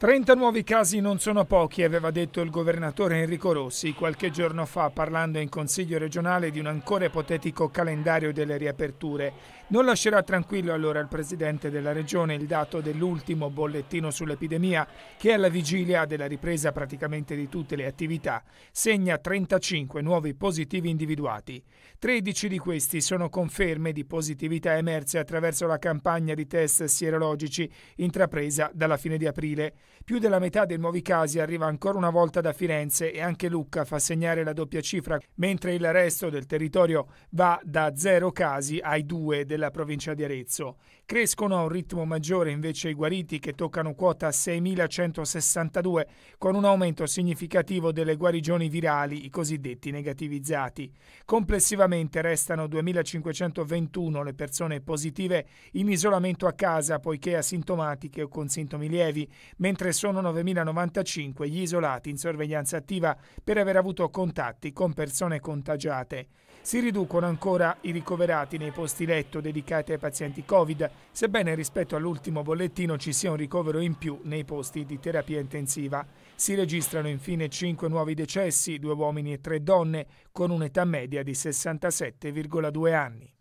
30 nuovi casi non sono pochi, aveva detto il governatore Enrico Rossi qualche giorno fa parlando in Consiglio regionale di un ancora ipotetico calendario delle riaperture. Non lascerà tranquillo allora il presidente della regione il dato dell'ultimo bollettino sull'epidemia che alla vigilia della ripresa praticamente di tutte le attività segna 35 nuovi positivi individuati. 13 di questi sono conferme di positività emerse attraverso la campagna di test sierologici intrapresa dalla fine di aprile. Più della metà dei nuovi casi arriva ancora una volta da Firenze e anche Lucca fa segnare la doppia cifra, mentre il resto del territorio va da zero casi ai due della provincia di Arezzo. Crescono a un ritmo maggiore invece i guariti che toccano quota 6.162, con un aumento significativo delle guarigioni virali, i cosiddetti negativizzati. Complessivamente restano 2.521 le persone positive in isolamento a casa poiché asintomatiche o con sintomi lievi, mentre mentre sono 9.095 gli isolati in sorveglianza attiva per aver avuto contatti con persone contagiate. Si riducono ancora i ricoverati nei posti letto dedicati ai pazienti Covid, sebbene rispetto all'ultimo bollettino ci sia un ricovero in più nei posti di terapia intensiva. Si registrano infine 5 nuovi decessi, due uomini e tre donne, con un'età media di 67,2 anni.